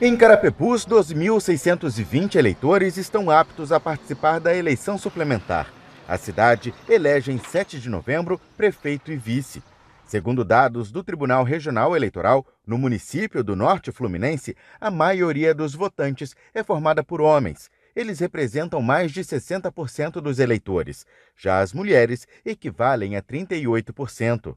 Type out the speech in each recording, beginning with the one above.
Em Carapebus, 2.620 eleitores estão aptos a participar da eleição suplementar. A cidade elege em 7 de novembro prefeito e vice. Segundo dados do Tribunal Regional Eleitoral, no município do Norte Fluminense, a maioria dos votantes é formada por homens. Eles representam mais de 60% dos eleitores. Já as mulheres equivalem a 38%.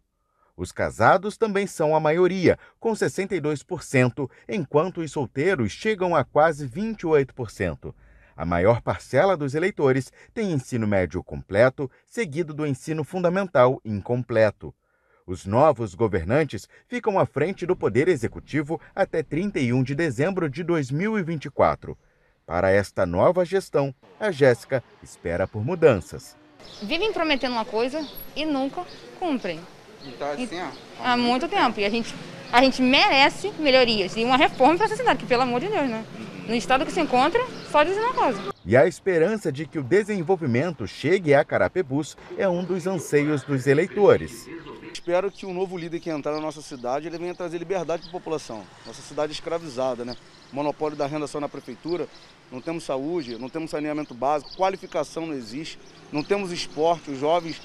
Os casados também são a maioria, com 62%, enquanto os solteiros chegam a quase 28%. A maior parcela dos eleitores tem ensino médio completo, seguido do ensino fundamental incompleto. Os novos governantes ficam à frente do Poder Executivo até 31 de dezembro de 2024. Para esta nova gestão, a Jéssica espera por mudanças. Vivem prometendo uma coisa e nunca cumprem. Então, assim, ó. Há muito tempo. E a gente, a gente merece melhorias e uma reforma para a sociedade, que pelo amor de Deus, né? Uhum. No estado que se encontra, só dizer uma coisa. E a esperança de que o desenvolvimento chegue a Carapebus é um dos anseios dos eleitores. Espero que o um novo líder que entrar na nossa cidade ele venha trazer liberdade para a população. Nossa cidade é escravizada, né? Monopólio da renda só na prefeitura, não temos saúde, não temos saneamento básico, qualificação não existe, não temos esporte, os jovens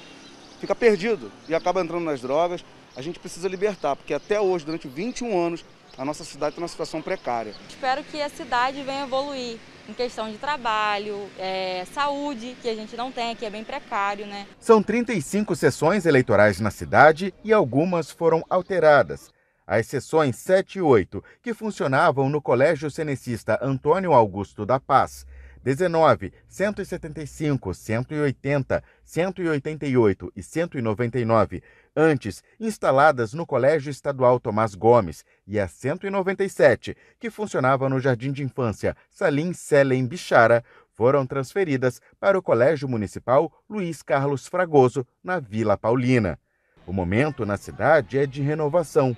fica perdido e acaba entrando nas drogas. A gente precisa libertar, porque até hoje, durante 21 anos, a nossa cidade está numa situação precária. Espero que a cidade venha evoluir em questão de trabalho, é, saúde, que a gente não tem aqui, é bem precário, né? São 35 sessões eleitorais na cidade e algumas foram alteradas. As sessões 7 e 8, que funcionavam no Colégio Cenecista Antônio Augusto da Paz 19, 175, 180, 188 e 199, antes instaladas no Colégio Estadual Tomás Gomes, e a 197, que funcionava no Jardim de Infância Salim Selem Bichara, foram transferidas para o Colégio Municipal Luiz Carlos Fragoso, na Vila Paulina. O momento na cidade é de renovação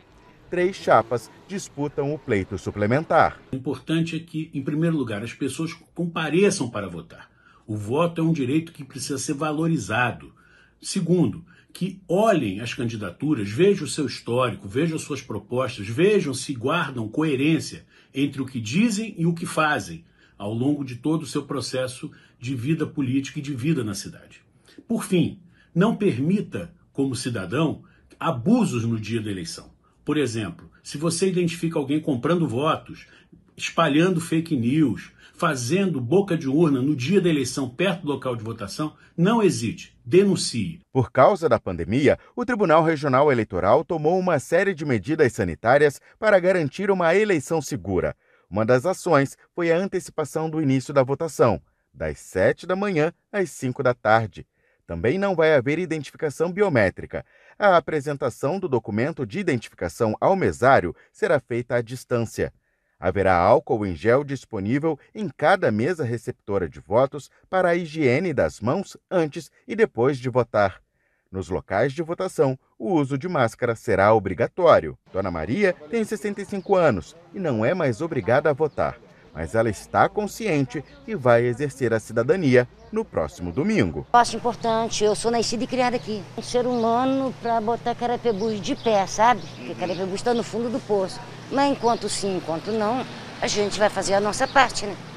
três chapas disputam o pleito suplementar. O importante é que, em primeiro lugar, as pessoas compareçam para votar. O voto é um direito que precisa ser valorizado. Segundo, que olhem as candidaturas, vejam o seu histórico, vejam suas propostas, vejam se guardam coerência entre o que dizem e o que fazem ao longo de todo o seu processo de vida política e de vida na cidade. Por fim, não permita, como cidadão, abusos no dia da eleição. Por exemplo, se você identifica alguém comprando votos, espalhando fake news, fazendo boca de urna no dia da eleição perto do local de votação, não hesite, denuncie. Por causa da pandemia, o Tribunal Regional Eleitoral tomou uma série de medidas sanitárias para garantir uma eleição segura. Uma das ações foi a antecipação do início da votação, das 7 da manhã às 5 da tarde. Também não vai haver identificação biométrica. A apresentação do documento de identificação ao mesário será feita à distância. Haverá álcool em gel disponível em cada mesa receptora de votos para a higiene das mãos antes e depois de votar. Nos locais de votação, o uso de máscara será obrigatório. Dona Maria tem 65 anos e não é mais obrigada a votar mas ela está consciente e vai exercer a cidadania no próximo domingo. Eu acho importante, eu sou nascida e criada aqui. Um ser humano para botar Carapebus de pé, sabe? Porque Carapebus está no fundo do poço. Mas enquanto sim, enquanto não, a gente vai fazer a nossa parte, né?